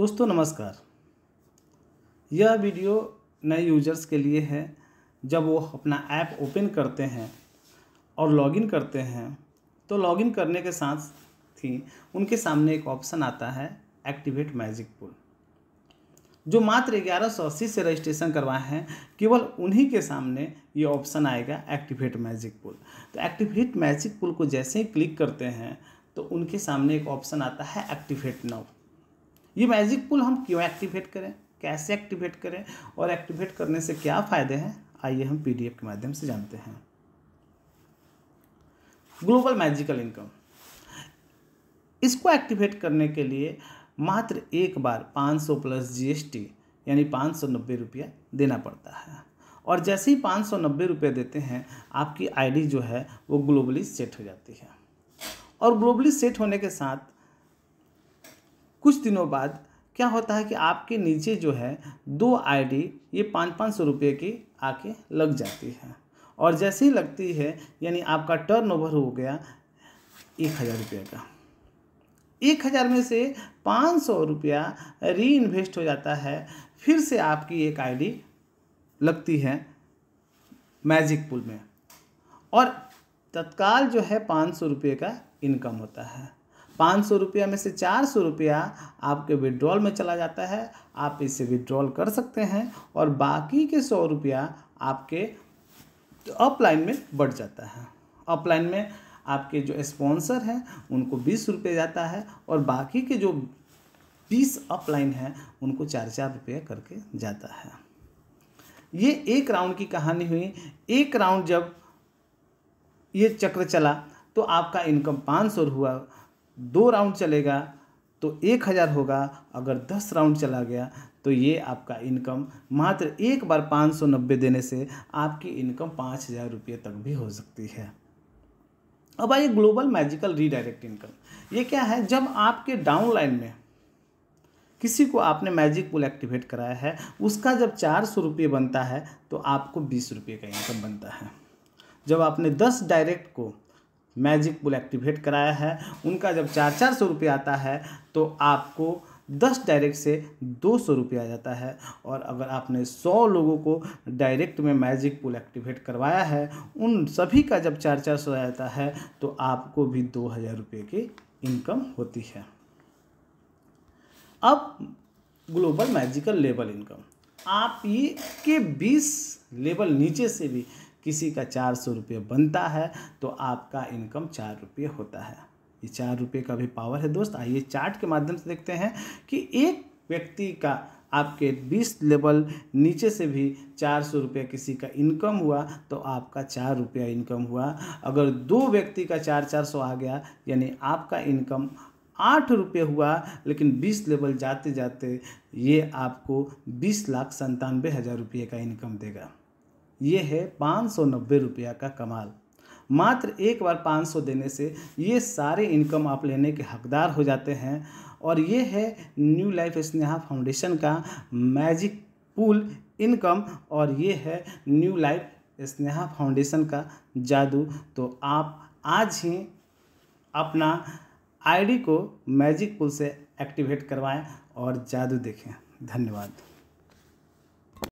दोस्तों नमस्कार यह वीडियो नए यूजर्स के लिए है जब वो अपना ऐप ओपन करते हैं और लॉगिन करते हैं तो लॉगिन करने के साथ ही उनके सामने एक ऑप्शन आता है एक्टिवेट मैजिक पुल जो मात्र ग्यारह सौ अस्सी से रजिस्ट्रेशन करवाए हैं केवल उन्हीं के सामने ये ऑप्शन आएगा एक्टिवेट मैजिक पुल तो एक्टिवेट मैजिक पुल को जैसे ही क्लिक करते हैं तो उनके सामने एक ऑप्शन आता है एक्टिवेट नाउ ये मैजिक पुल हम क्यों एक्टिवेट करें कैसे एक्टिवेट करें और एक्टिवेट करने से क्या फ़ायदे हैं आइए हम पीडीएफ के माध्यम से जानते हैं ग्लोबल मैजिकल इनकम इसको एक्टिवेट करने के लिए मात्र एक बार 500 प्लस जीएसटी यानी पाँच सौ नब्बे रुपया देना पड़ता है और जैसे ही पाँच सौ नब्बे रुपये देते हैं आपकी आईडी जो है वो ग्लोबली सेट हो जाती है और ग्लोबली सेट होने के साथ कुछ दिनों बाद क्या होता है कि आपके नीचे जो है दो आईडी ये पाँच पाँच सौ रुपये की आके लग जाती है और जैसे ही लगती है यानी आपका टर्न ओवर हो गया एक हज़ार रुपये का एक हज़ार में से पाँच सौ रुपया री इन्वेस्ट हो जाता है फिर से आपकी एक आईडी लगती है मैजिक पुल में और तत्काल जो है पाँच सौ रुपये का इनकम होता है पाँच सौ रुपया में से चार सौ रुपया आपके विड्रॉल में चला जाता है आप इसे विड्रॉल कर सकते हैं और बाकी के सौ रुपया आपके अपलाइन में बढ़ जाता है अपलाइन में आपके जो स्पॉन्सर हैं उनको बीस रुपये जाता है और बाकी के जो बीस अपलाइन हैं उनको चार चार रुपये करके जाता है ये एक राउंड की कहानी हुई एक राउंड जब ये चक्र चला तो आपका इनकम पाँच सौ हुआ दो राउंड चलेगा तो एक हज़ार होगा अगर दस राउंड चला गया तो ये आपका इनकम मात्र एक बार पाँच सौ नब्बे देने से आपकी इनकम पाँच हज़ार रुपये तक भी हो सकती है अब आइए ग्लोबल मैजिकल रीडायरेक्ट इनकम ये क्या है जब आपके डाउन लाइन में किसी को आपने मैजिक पुल एक्टिवेट कराया है उसका जब चार सौ रुपये बनता है तो आपको बीस रुपये का इनकम बनता है जब आपने दस डायरेक्ट को मैजिक पुल एक्टिवेट कराया है उनका जब चार चार सौ रुपये आता है तो आपको दस डायरेक्ट से दो सौ रुपये आ जाता है और अगर आपने सौ लोगों को डायरेक्ट में मैजिक पुल एक्टिवेट करवाया है उन सभी का जब चार चार सौ आता है तो आपको भी दो हज़ार रुपये की इनकम होती है अब ग्लोबल मैजिकल लेवल इनकम आप ये के बीस लेवल नीचे से भी किसी का चार सौ रुपये बनता है तो आपका इनकम चार रुपये होता है ये चार रुपये का भी पावर है दोस्त आइए चार्ट के माध्यम से देखते हैं कि एक व्यक्ति का आपके बीस लेवल नीचे से भी चार सौ रुपया किसी का इनकम हुआ तो आपका चार रुपया इनकम हुआ अगर दो व्यक्ति का चार चार सौ आ गया यानी आपका इनकम आठ रुपये हुआ लेकिन बीस लेवल जाते जाते ये आपको बीस लाख संतानवे हज़ार रुपये का इनकम देगा ये है पाँच सौ नब्बे रुपया का कमाल मात्र एक बार पाँच सौ देने से ये सारे इनकम आप लेने के हकदार हो जाते हैं और ये है न्यू लाइफ स्नेहा फाउंडेशन का मैजिक पूल इनकम और ये है न्यू लाइफ स्नेहा फाउंडेशन का जादू तो आप आज ही अपना आईडी को मैजिक पुल से एक्टिवेट करवाएं और जादू देखें धन्यवाद